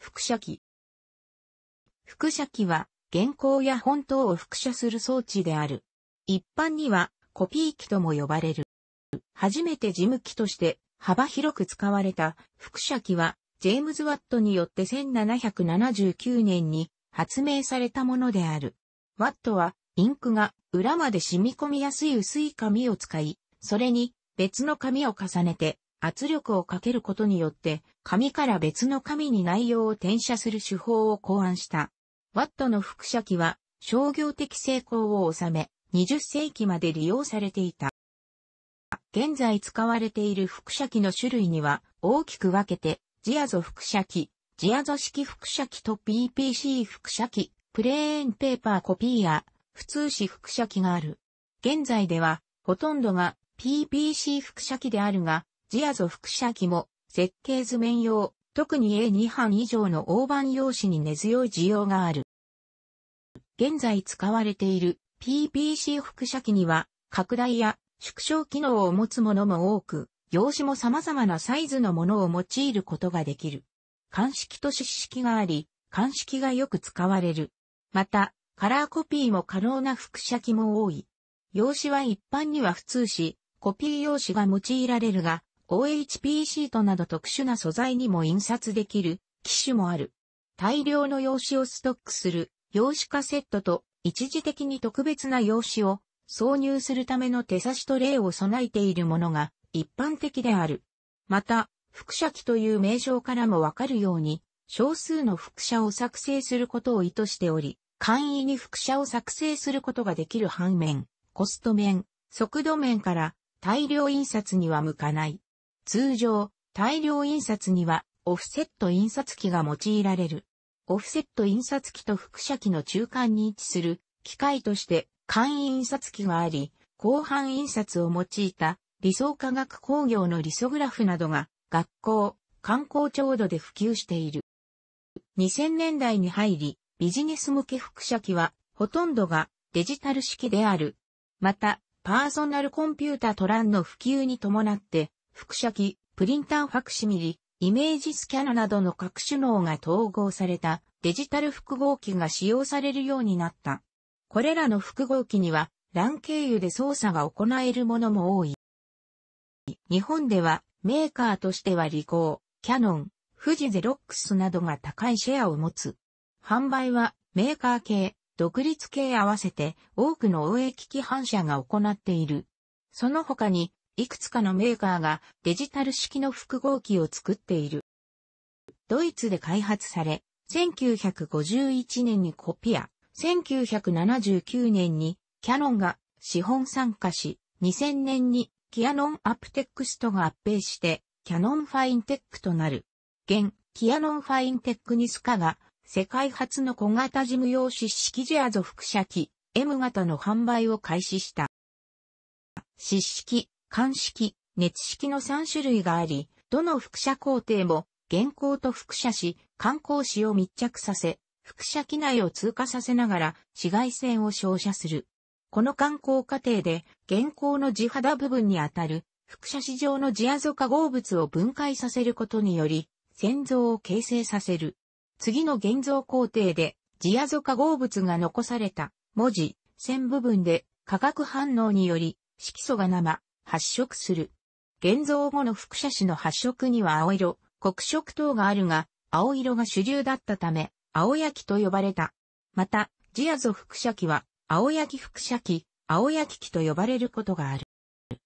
複写機。複写機は、原稿や本等を複写する装置である。一般には、コピー機とも呼ばれる。初めて事務機として幅広く使われた複写機は、ジェームズ・ワットによって1779年に発明されたものである。ワットは、インクが裏まで染み込みやすい薄い紙を使い、それに別の紙を重ねて圧力をかけることによって、紙から別の紙に内容を転写する手法を考案した。ワットの複写機は商業的成功を収め、20世紀まで利用されていた。現在使われている複写機の種類には大きく分けて、ジアゾ複写機、ジアゾ式複写機と PPC 複写機、プレーンペーパーコピーや普通紙複写機がある。現在では、ほとんどが PPC 複写機であるが、ジアゾ副写機も設計図面用、特に A2 版以上の大判用紙に根強い需要がある。現在使われている PPC 副写機には拡大や縮小機能を持つものも多く、用紙も様々なサイズのものを用いることができる。鑑識と湿式があり、鑑識がよく使われる。また、カラーコピーも可能な副写機も多い。用紙は一般には普通し、コピー用紙が用いられるが、OHP シートなど特殊な素材にも印刷できる機種もある。大量の用紙をストックする用紙カセットと一時的に特別な用紙を挿入するための手差しトレイを備えているものが一般的である。また、複写機という名称からもわかるように、少数の複写を作成することを意図しており、簡易に複写を作成することができる反面、コスト面、速度面から大量印刷には向かない。通常、大量印刷には、オフセット印刷機が用いられる。オフセット印刷機と複写機の中間に位置する機械として簡易印刷機があり、広範印刷を用いた理想科学工業のリソグラフなどが学校、観光調度で普及している。2000年代に入り、ビジネス向け複写機はほとんどがデジタル式である。また、パーソナルコンピュータトランの普及に伴って、複写機、プリンターファクシミリ、イメージスキャナなどの各種能が統合されたデジタル複合機が使用されるようになった。これらの複合機には、LAN 経由で操作が行えるものも多い。日本では、メーカーとしてはリコー、キャノン、富士ゼロックスなどが高いシェアを持つ。販売は、メーカー系、独立系合わせて多くの応援機器反射が行っている。その他に、いくつかのメーカーがデジタル式の複合機を作っている。ドイツで開発され、1951年にコピア、1979年にキャノンが資本参加し、2000年にキヤノンアップテックストが合併してキャノンファインテックとなる。現、キヤノンファインテックニスカが世界初の小型事務用紙式ジアゾ副写機 M 型の販売を開始した。湿式乾式、熱式の3種類があり、どの輻射工程も原稿と輻射し、観光紙を密着させ、輻射機内を通過させながら紫外線を照射する。この観光過程で原稿の地肌部分にあたる輻射市場の地アゾ化合物を分解させることにより、線像を形成させる。次の現像工程で地アゾ化合物が残された文字、線部分で化学反応により色素が生、発色する。現像後の副写紙の発色には青色、黒色等があるが、青色が主流だったため、青焼きと呼ばれた。また、ジアゾ副写機は、青焼き副写機、青焼き機と呼ばれることがある。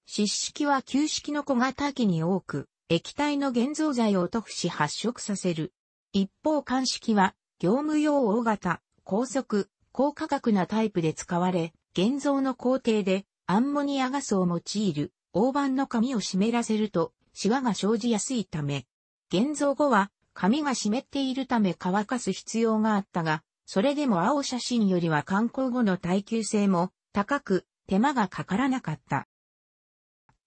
湿式は旧式の小型機に多く、液体の現像剤を塗布し発色させる。一方乾式は、業務用大型、高速、高価格なタイプで使われ、現像の工程でアンモニアガスを用いる大判の紙を湿らせると、シワが生じやすいため、現像後は紙が湿っているため乾かす必要があったが、それでも青写真よりは観光後の耐久性も高く手間がかからなかった。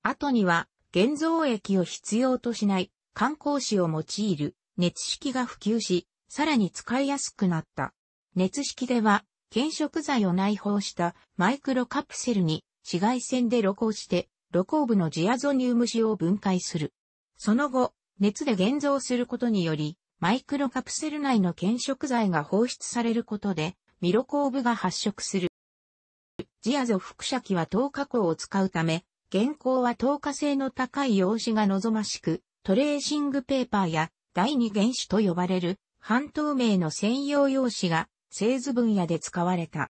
後には現像液を必要としない観光紙を用いる熱式が普及し、さらに使いやすくなった。熱式では、検食剤を内包したマイクロカプセルに紫外線で露光して、露光部のジアゾニウム腫を分解する。その後、熱で現像することにより、マイクロカプセル内の検色剤が放出されることで、ミロコーブが発色する。ジアゾ輻写器は透過光を使うため、現行は透過性の高い用紙が望ましく、トレーシングペーパーや第二原子と呼ばれる半透明の専用用紙が製図分野で使われた。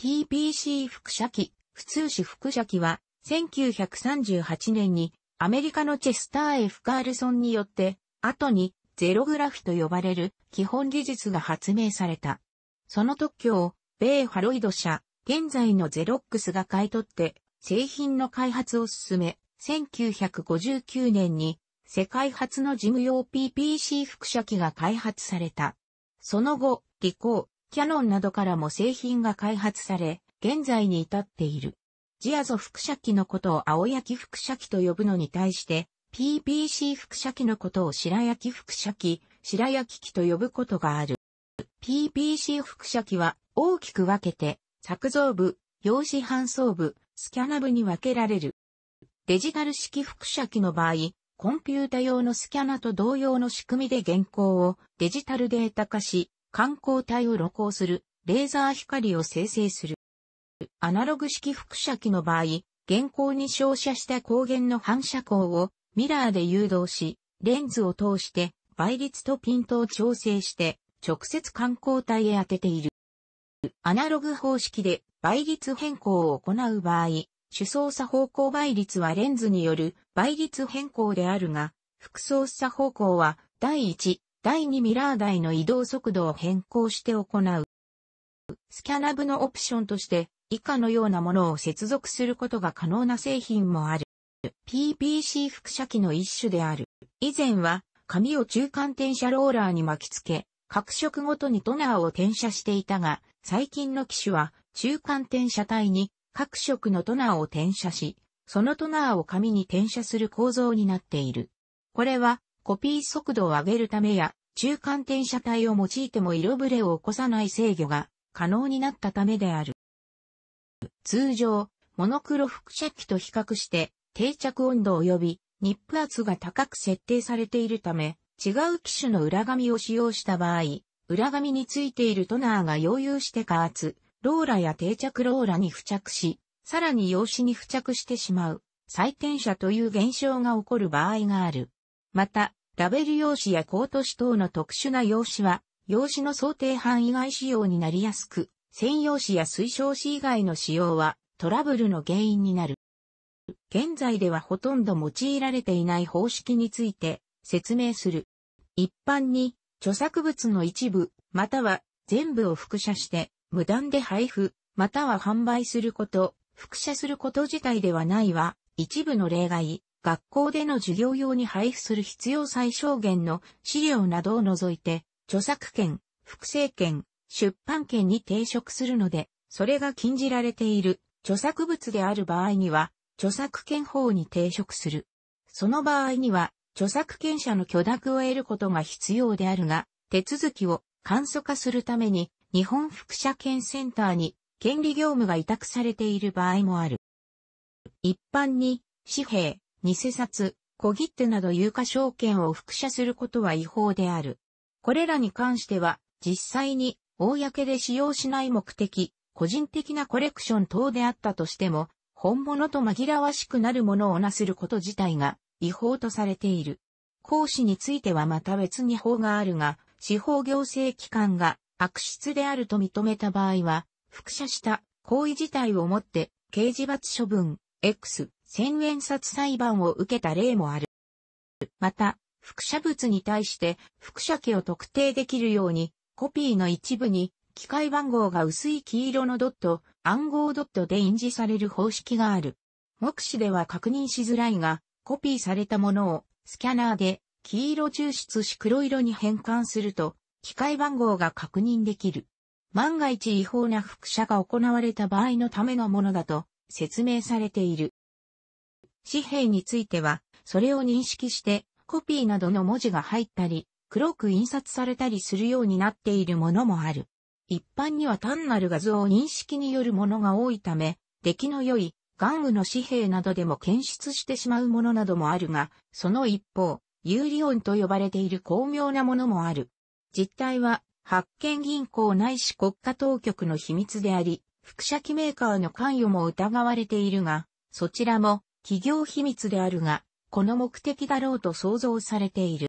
PPC 輻写器普通紙写機は、1938年にアメリカのチェスター・ F・ カールソンによって、後にゼログラフと呼ばれる基本技術が発明された。その特許を、米ハロイド社、現在のゼロックスが買い取って、製品の開発を進め、1959年に世界初の事務用 PPC 副写機が開発された。その後、リコー、キャノンなどからも製品が開発され、現在に至っている。ジアゾ副写機のことを青焼き副写機と呼ぶのに対して、PPC 副写機のことを白焼き副写機、白焼機と呼ぶことがある。PPC 副写機は大きく分けて、作造部、用紙搬送部、スキャナ部に分けられる。デジタル式副写機の場合、コンピュータ用のスキャナと同様の仕組みで原稿をデジタルデータ化し、観光体を露光するレーザー光を生成する。アナログ式複写機の場合、現行に照射した光源の反射光をミラーで誘導し、レンズを通して倍率とピントを調整して直接観光体へ当てている。アナログ方式で倍率変更を行う場合、主操作方向倍率はレンズによる倍率変更であるが、副操作方向は第1、第2ミラー台の移動速度を変更して行う。スキャナブのオプションとして以下のようなものを接続することが可能な製品もある。PPC 副写機の一種である。以前は、紙を中間転写ローラーに巻きつけ、各色ごとにトナーを転写していたが、最近の機種は中間転写体に各色のトナーを転写し、そのトナーを紙に転写する構造になっている。これはコピー速度を上げるためや中間転写体を用いても色ブレを起こさない制御が可能になったためである。通常、モノクロ複写機と比較して定着温度及びニップ圧が高く設定されているため、違う機種の裏紙を使用した場合、裏紙についているトナーが溶融して加圧、ローラや定着ローラに付着し、さらに用紙に付着してしまう、再転写という現象が起こる場合がある。また、ラベル用紙やコート紙等の特殊な用紙は、用紙の想定範囲外仕様になりやすく、専用紙や推奨紙以外の使用はトラブルの原因になる。現在ではほとんど用いられていない方式について説明する。一般に著作物の一部または全部を複写して無断で配布または販売すること、複写すること自体ではないは一部の例外、学校での授業用に配布する必要最小限の資料などを除いて著作権、複製権、出版権に抵触するので、それが禁じられている著作物である場合には、著作権法に抵触する。その場合には、著作権者の許諾を得ることが必要であるが、手続きを簡素化するために、日本副社権センターに権利業務が委託されている場合もある。一般に、紙幣、偽札、小切手など有価証券を複写することは違法である。これらに関しては、実際に公で使用しない目的、個人的なコレクション等であったとしても、本物と紛らわしくなるものをなすること自体が違法とされている。行使についてはまた別に法があるが、司法行政機関が悪質であると認めた場合は、複写した行為自体をもって刑事罰処分、X、千円札裁判を受けた例もある。また、複写物に対して複写機を特定できるようにコピーの一部に、機械番号が薄い黄色のドット、暗号ドットで印字される方式がある。目視では確認しづらいが、コピーされたものをスキャナーで黄色抽出し黒色に変換すると、機械番号が確認できる。万が一違法な複写が行われた場合のためのものだと説明されている。紙幣については、それを認識して、コピーなどの文字が入ったり、黒く印刷されたりするようになっているものもある。一般には単なる画像認識によるものが多いため、出来の良い玩具の紙幣などでも検出してしまうものなどもあるが、その一方、有利音と呼ばれている巧妙なものもある。実態は、発見銀行ないし国家当局の秘密であり、副社機メーカーの関与も疑われているが、そちらも企業秘密であるが、この目的だろうと想像されている。